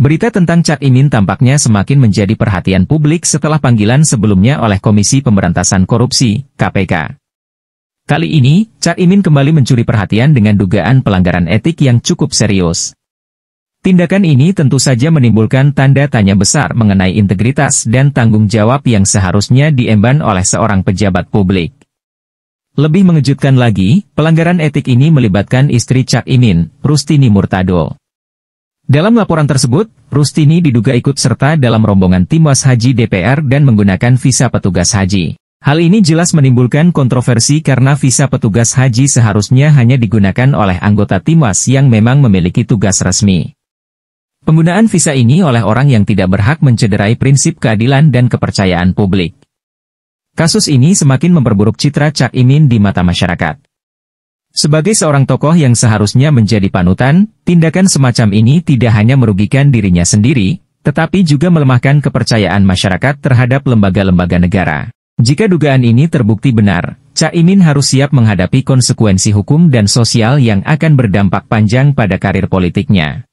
Berita tentang Cak Imin tampaknya semakin menjadi perhatian publik setelah panggilan sebelumnya oleh Komisi Pemberantasan Korupsi, KPK. Kali ini, Cak Imin kembali mencuri perhatian dengan dugaan pelanggaran etik yang cukup serius. Tindakan ini tentu saja menimbulkan tanda tanya besar mengenai integritas dan tanggung jawab yang seharusnya diemban oleh seorang pejabat publik. Lebih mengejutkan lagi, pelanggaran etik ini melibatkan istri Cak Imin, Rustini Murtado. Dalam laporan tersebut, Rustini diduga ikut serta dalam rombongan Timas Haji DPR dan menggunakan visa petugas haji. Hal ini jelas menimbulkan kontroversi karena visa petugas haji seharusnya hanya digunakan oleh anggota Timas yang memang memiliki tugas resmi. Penggunaan visa ini oleh orang yang tidak berhak mencederai prinsip keadilan dan kepercayaan publik. Kasus ini semakin memperburuk citra Cak Imin di mata masyarakat. Sebagai seorang tokoh yang seharusnya menjadi panutan, tindakan semacam ini tidak hanya merugikan dirinya sendiri, tetapi juga melemahkan kepercayaan masyarakat terhadap lembaga-lembaga negara. Jika dugaan ini terbukti benar, Cak Caimin harus siap menghadapi konsekuensi hukum dan sosial yang akan berdampak panjang pada karir politiknya.